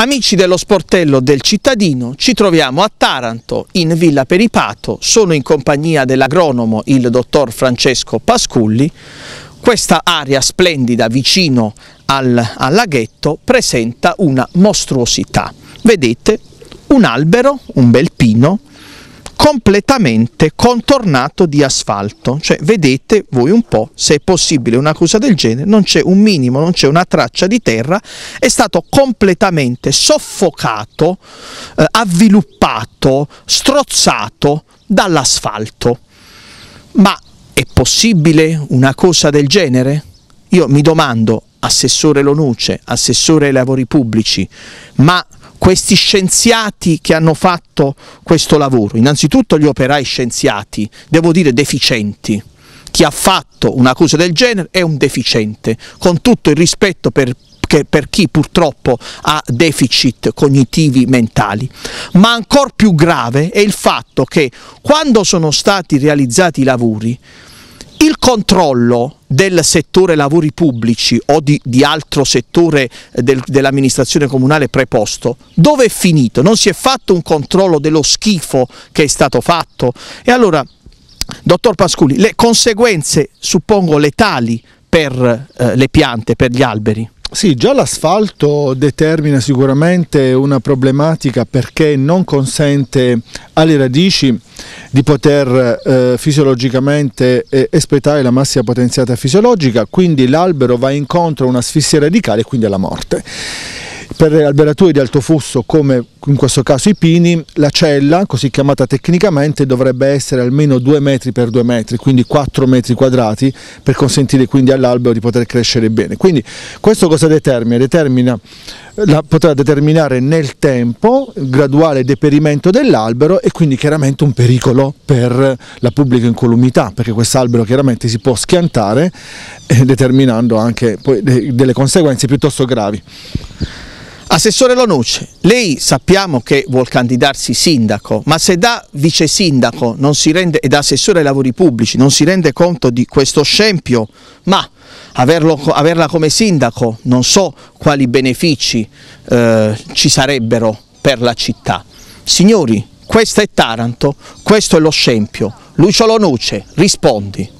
Amici dello sportello del cittadino, ci troviamo a Taranto, in Villa Peripato, sono in compagnia dell'agronomo il dottor Francesco Pasculli. Questa area splendida vicino al, al laghetto presenta una mostruosità. Vedete un albero, un bel pino, completamente contornato di asfalto. Cioè, vedete voi un po' se è possibile una cosa del genere, non c'è un minimo, non c'è una traccia di terra, è stato completamente soffocato, eh, avviluppato, strozzato dall'asfalto. Ma è possibile una cosa del genere? Io mi domando, assessore Lonuce, assessore ai lavori pubblici, ma questi scienziati che hanno fatto questo lavoro, innanzitutto gli operai scienziati, devo dire deficienti, chi ha fatto una cosa del genere è un deficiente, con tutto il rispetto per, per chi purtroppo ha deficit cognitivi mentali, ma ancora più grave è il fatto che quando sono stati realizzati i lavori il controllo del settore lavori pubblici o di, di altro settore eh, del, dell'amministrazione comunale preposto, dove è finito? Non si è fatto un controllo dello schifo che è stato fatto? E allora, dottor Pasculi, le conseguenze suppongo letali per eh, le piante, per gli alberi? Sì, già l'asfalto determina sicuramente una problematica perché non consente alle radici di poter eh, fisiologicamente eh, espletare la massima potenziata fisiologica, quindi l'albero va incontro a un'asfissia radicale e quindi alla morte. Per le alberature di alto fusto, come in questo caso i pini, la cella, così chiamata tecnicamente, dovrebbe essere almeno 2 metri per 2 metri, quindi 4 metri quadrati, per consentire quindi all'albero di poter crescere bene. Quindi questo cosa determina? Determina la, potrà determinare nel tempo il graduale deperimento dell'albero e quindi chiaramente un pericolo per la pubblica incolumità perché quest'albero chiaramente si può schiantare eh, determinando anche poi delle conseguenze piuttosto gravi. Assessore Lonucci, lei sappiamo che vuol candidarsi sindaco, ma se da vice sindaco rende, e da assessore ai lavori pubblici non si rende conto di questo scempio, ma averlo, averla come sindaco non so quali benefici eh, ci sarebbero per la città. Signori, questo è Taranto, questo è lo scempio. Lucio Lonuce, rispondi.